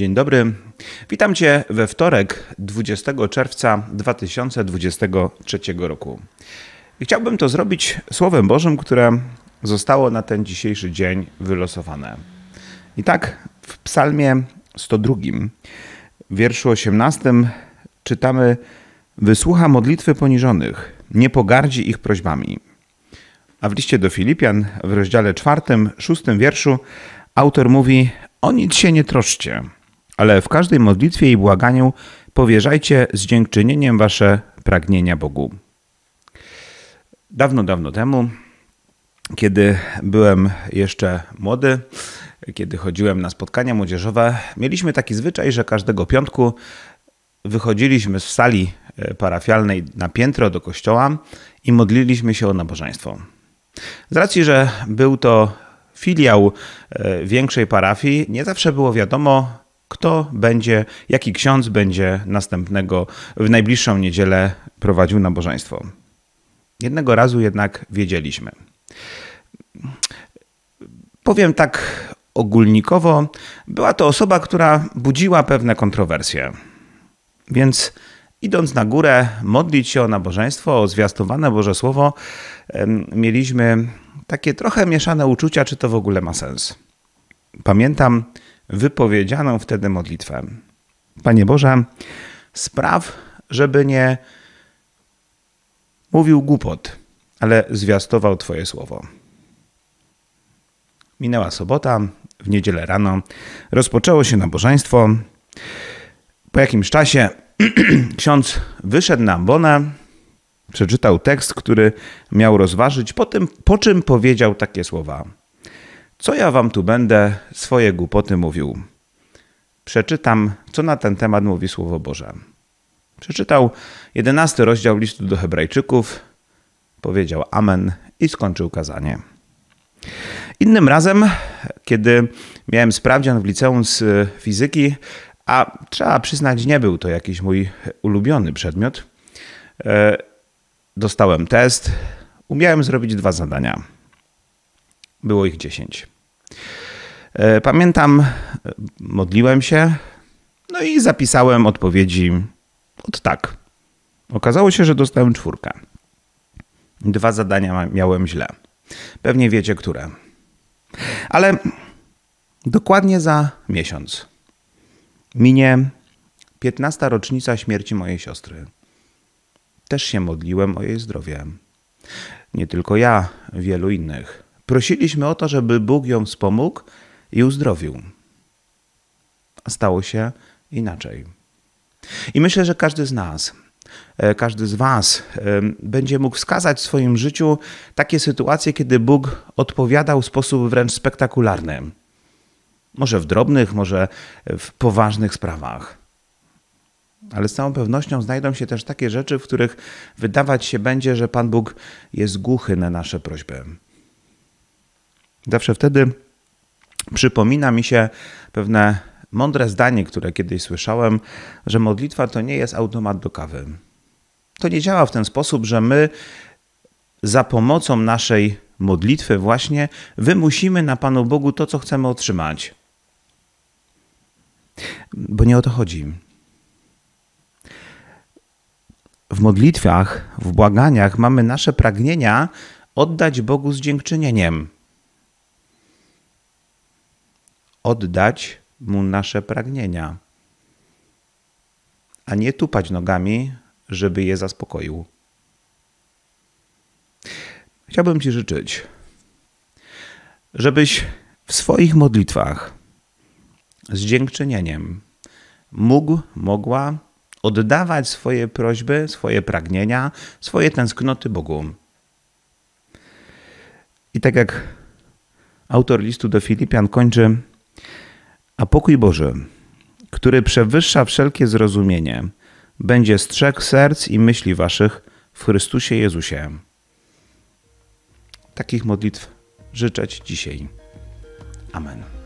Dzień dobry. Witam Cię we wtorek 20 czerwca 2023 roku. chciałbym to zrobić Słowem Bożym, które zostało na ten dzisiejszy dzień wylosowane. I tak w Psalmie 102, wierszu 18 czytamy: Wysłucha modlitwy poniżonych, nie pogardzi ich prośbami. A w liście do Filipian w rozdziale 4, 6 wierszu autor mówi: O nic się nie troszcie ale w każdej modlitwie i błaganiu powierzajcie z dziękczynieniem wasze pragnienia Bogu. Dawno, dawno temu, kiedy byłem jeszcze młody, kiedy chodziłem na spotkania młodzieżowe, mieliśmy taki zwyczaj, że każdego piątku wychodziliśmy z sali e, parafialnej na piętro do kościoła i modliliśmy się o nabożeństwo. Z racji, że był to filiał e, większej parafii, nie zawsze było wiadomo, kto będzie, jaki ksiądz będzie następnego, w najbliższą niedzielę prowadził nabożeństwo. Jednego razu jednak wiedzieliśmy. Powiem tak ogólnikowo, była to osoba, która budziła pewne kontrowersje. Więc idąc na górę, modlić się o nabożeństwo, o zwiastowane Boże Słowo, mieliśmy takie trochę mieszane uczucia, czy to w ogóle ma sens. Pamiętam, wypowiedzianą wtedy modlitwę. Panie Boże, spraw, żeby nie mówił głupot, ale zwiastował Twoje słowo. Minęła sobota, w niedzielę rano rozpoczęło się nabożeństwo. Po jakimś czasie ksiądz wyszedł na ambonę, przeczytał tekst, który miał rozważyć, po, tym, po czym powiedział takie słowa – co ja wam tu będę swoje głupoty mówił? Przeczytam, co na ten temat mówi Słowo Boże. Przeczytał jedenasty rozdział listu do Hebrajczyków, powiedział Amen i skończył kazanie. Innym razem, kiedy miałem sprawdzian w liceum z fizyki, a trzeba przyznać, nie był to jakiś mój ulubiony przedmiot, e, dostałem test, umiałem zrobić dwa zadania. Było ich 10. E, pamiętam, e, modliłem się, no i zapisałem odpowiedzi od tak. Okazało się, że dostałem czwórkę. Dwa zadania miałem źle. Pewnie wiecie, które. Ale dokładnie za miesiąc minie 15. rocznica śmierci mojej siostry. Też się modliłem o jej zdrowie. Nie tylko ja, wielu innych. Prosiliśmy o to, żeby Bóg ją wspomógł i uzdrowił. A stało się inaczej. I myślę, że każdy z nas, e, każdy z Was e, będzie mógł wskazać w swoim życiu takie sytuacje, kiedy Bóg odpowiadał w sposób wręcz spektakularny. Może w drobnych, może w poważnych sprawach. Ale z całą pewnością znajdą się też takie rzeczy, w których wydawać się będzie, że Pan Bóg jest głuchy na nasze prośby. Zawsze wtedy przypomina mi się pewne mądre zdanie, które kiedyś słyszałem, że modlitwa to nie jest automat do kawy. To nie działa w ten sposób, że my za pomocą naszej modlitwy właśnie wymusimy na Panu Bogu to, co chcemy otrzymać. Bo nie o to chodzi. W modlitwach, w błaganiach mamy nasze pragnienia oddać Bogu z dziękczynieniem oddać mu nasze pragnienia, a nie tupać nogami, żeby je zaspokoił. Chciałbym Ci życzyć, żebyś w swoich modlitwach z dziękczynieniem mógł, mogła oddawać swoje prośby, swoje pragnienia, swoje tęsknoty Bogu. I tak jak autor listu do Filipian kończy a pokój Boży, który przewyższa wszelkie zrozumienie, będzie strzegł serc i myśli waszych w Chrystusie Jezusie. Takich modlitw życzę dzisiaj. Amen.